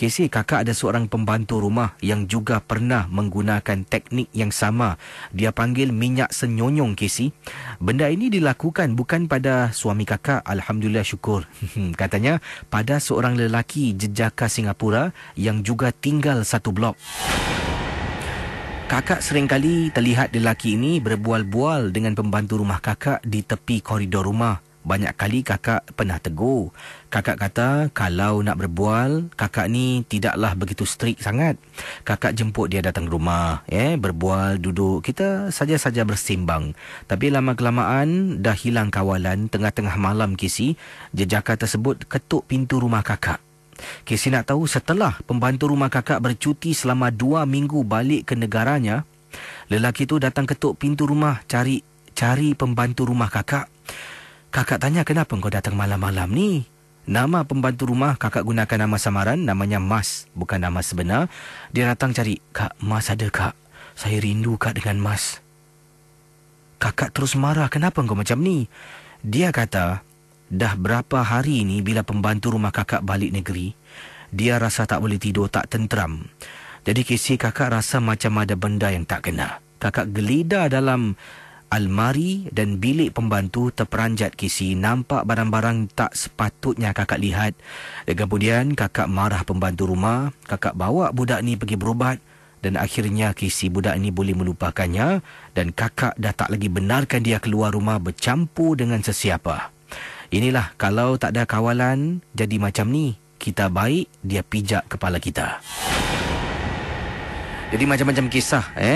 Casey, kakak ada seorang pembantu rumah yang juga pernah menggunakan teknik yang sama. Dia panggil minyak senyonyong, Casey. Benda ini dilakukan bukan pada suami kakak, Alhamdulillah syukur. Katanya, pada seorang lelaki jejaka Singapura yang juga tinggal satu blok. Kakak sering kali terlihat lelaki ini berbual-bual dengan pembantu rumah kakak di tepi koridor rumah. Banyak kali kakak pernah tegur. Kakak kata kalau nak berbual, kakak ni tidaklah begitu strict sangat. Kakak jemput dia datang rumah, eh, berbual, duduk. Kita saja-saja bersimbang. Tapi lama-kelamaan dah hilang kawalan tengah-tengah malam Kisi, jejaka tersebut ketuk pintu rumah kakak. Kesi nak tahu setelah pembantu rumah kakak bercuti selama dua minggu balik ke negaranya, lelaki itu datang ketuk pintu rumah cari cari pembantu rumah kakak. Kakak tanya kenapa kau datang malam-malam ni? Nama pembantu rumah kakak gunakan nama samaran namanya Mas, bukan nama sebenar. Dia datang cari, "Kak, Mas ada kak? Saya rindu kak dengan Mas." Kakak terus marah, "Kenapa kau macam ni?" Dia kata, "Dah berapa hari ni bila pembantu rumah kakak balik negeri, dia rasa tak boleh tidur, tak tenteram. Jadi kisi kakak rasa macam ada benda yang tak kena." Kakak gelida dalam almari dan bilik pembantu terperanjat kisi nampak barang-barang tak sepatutnya kakak lihat. Dan kemudian kakak marah pembantu rumah, kakak bawa budak ni pergi berubat dan akhirnya kisi budak ini boleh melupakannya dan kakak dah tak lagi benarkan dia keluar rumah bercampur dengan sesiapa. Inilah kalau tak ada kawalan jadi macam ni. Kita baik, dia pijak kepala kita. Jadi macam-macam kisah eh.